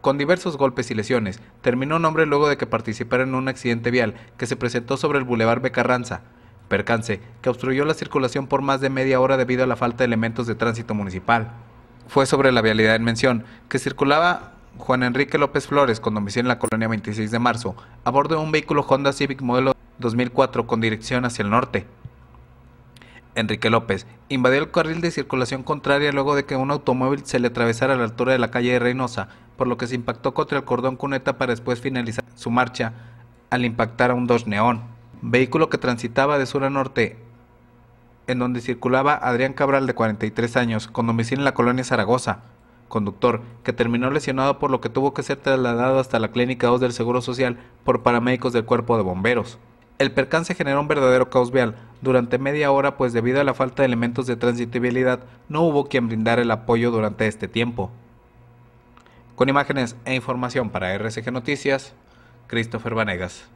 Con diversos golpes y lesiones, terminó nombre luego de que participara en un accidente vial que se presentó sobre el Boulevard Becarranza, percance que obstruyó la circulación por más de media hora debido a la falta de elementos de tránsito municipal. Fue sobre la vialidad en mención, que circulaba Juan Enrique López Flores con domicilio en la colonia 26 de marzo, a bordo de un vehículo Honda Civic modelo 2004 con dirección hacia el norte. Enrique López, invadió el carril de circulación contraria luego de que un automóvil se le atravesara a la altura de la calle de Reynosa, por lo que se impactó contra el cordón cuneta para después finalizar su marcha al impactar a un dos Neón, vehículo que transitaba de sur a norte, en donde circulaba Adrián Cabral de 43 años, con domicilio en la colonia Zaragoza, conductor, que terminó lesionado por lo que tuvo que ser trasladado hasta la Clínica 2 del Seguro Social por paramédicos del Cuerpo de Bomberos. El percance generó un verdadero caos vial durante media hora, pues debido a la falta de elementos de transitibilidad no hubo quien brindar el apoyo durante este tiempo. Con imágenes e información para RCG Noticias, Christopher Vanegas.